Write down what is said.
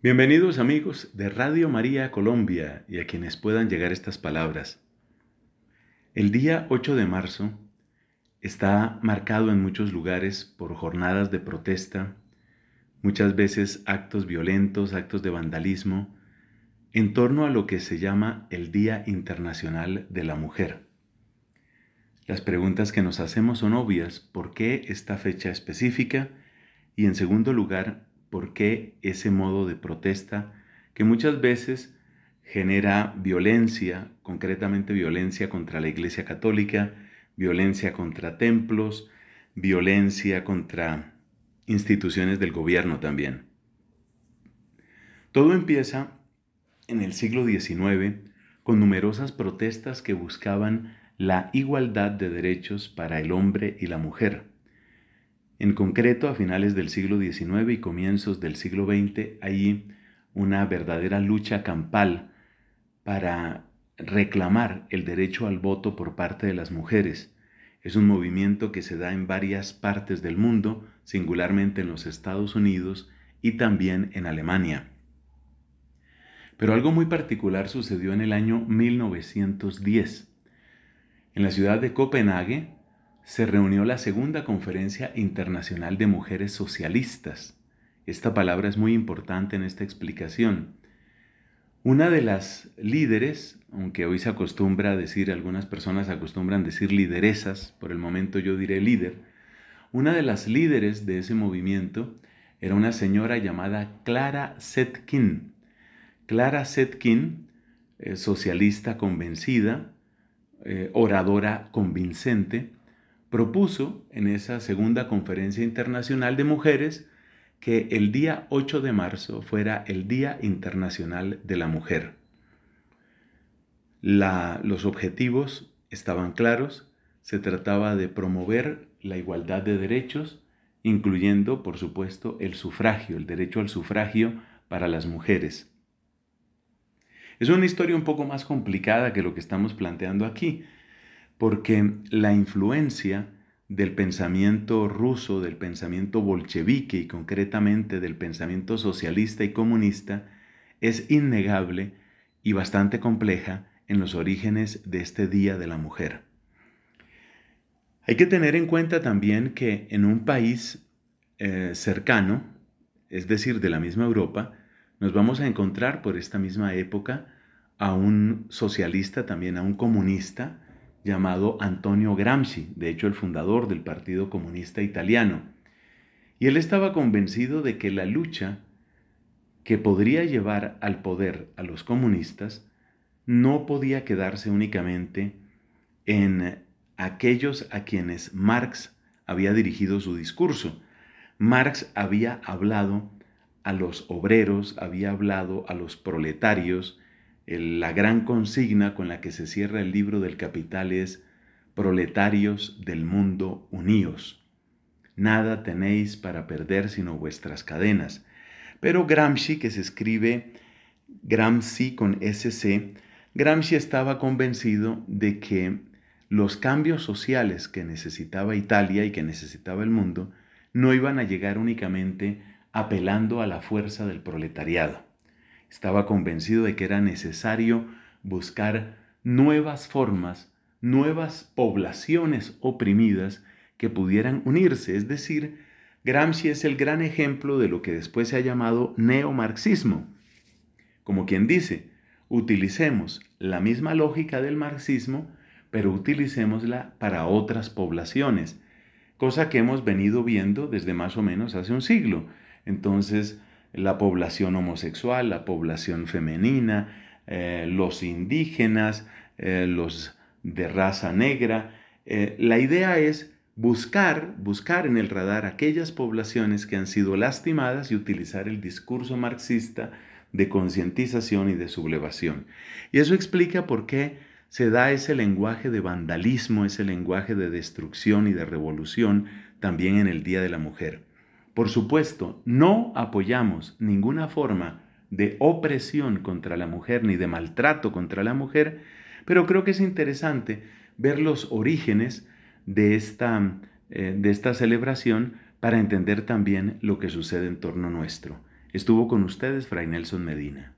Bienvenidos amigos de Radio María Colombia y a quienes puedan llegar estas palabras. El día 8 de marzo está marcado en muchos lugares por jornadas de protesta, muchas veces actos violentos, actos de vandalismo, en torno a lo que se llama el Día Internacional de la Mujer. Las preguntas que nos hacemos son obvias, ¿por qué esta fecha específica? Y en segundo lugar, ¿Por qué ese modo de protesta que muchas veces genera violencia, concretamente violencia contra la Iglesia Católica, violencia contra templos, violencia contra instituciones del gobierno también? Todo empieza en el siglo XIX con numerosas protestas que buscaban la igualdad de derechos para el hombre y la mujer en concreto, a finales del siglo XIX y comienzos del siglo XX hay una verdadera lucha campal para reclamar el derecho al voto por parte de las mujeres. Es un movimiento que se da en varias partes del mundo, singularmente en los Estados Unidos y también en Alemania. Pero algo muy particular sucedió en el año 1910. En la ciudad de Copenhague, se reunió la Segunda Conferencia Internacional de Mujeres Socialistas. Esta palabra es muy importante en esta explicación. Una de las líderes, aunque hoy se acostumbra a decir, algunas personas acostumbran decir lideresas, por el momento yo diré líder, una de las líderes de ese movimiento era una señora llamada Clara Setkin. Clara Setkin, socialista convencida, eh, oradora convincente, propuso en esa segunda conferencia internacional de mujeres que el día 8 de marzo fuera el Día Internacional de la Mujer. los objetivos estaban claros, se trataba de promover la igualdad de derechos, incluyendo, por supuesto, el sufragio, el derecho al sufragio para las mujeres. Es una historia un poco más complicada que lo que estamos planteando aquí, porque la influencia del pensamiento ruso, del pensamiento bolchevique y concretamente del pensamiento socialista y comunista es innegable y bastante compleja en los orígenes de este Día de la Mujer. Hay que tener en cuenta también que en un país eh, cercano, es decir, de la misma Europa, nos vamos a encontrar por esta misma época a un socialista, también a un comunista, llamado Antonio Gramsci, de hecho el fundador del Partido Comunista Italiano. Y él estaba convencido de que la lucha que podría llevar al poder a los comunistas no podía quedarse únicamente en aquellos a quienes Marx había dirigido su discurso. Marx había hablado a los obreros, había hablado a los proletarios, la gran consigna con la que se cierra el libro del Capital es proletarios del mundo unidos, Nada tenéis para perder sino vuestras cadenas. Pero Gramsci, que se escribe Gramsci con SC, Gramsci estaba convencido de que los cambios sociales que necesitaba Italia y que necesitaba el mundo no iban a llegar únicamente apelando a la fuerza del proletariado. Estaba convencido de que era necesario buscar nuevas formas, nuevas poblaciones oprimidas que pudieran unirse. Es decir, Gramsci es el gran ejemplo de lo que después se ha llamado neomarxismo. Como quien dice, utilicemos la misma lógica del marxismo, pero utilicémosla para otras poblaciones, cosa que hemos venido viendo desde más o menos hace un siglo. Entonces, la población homosexual, la población femenina, eh, los indígenas, eh, los de raza negra. Eh, la idea es buscar, buscar en el radar aquellas poblaciones que han sido lastimadas y utilizar el discurso marxista de concientización y de sublevación. Y eso explica por qué se da ese lenguaje de vandalismo, ese lenguaje de destrucción y de revolución también en el Día de la Mujer. Por supuesto, no apoyamos ninguna forma de opresión contra la mujer ni de maltrato contra la mujer, pero creo que es interesante ver los orígenes de esta, eh, de esta celebración para entender también lo que sucede en torno nuestro. Estuvo con ustedes Fray Nelson Medina.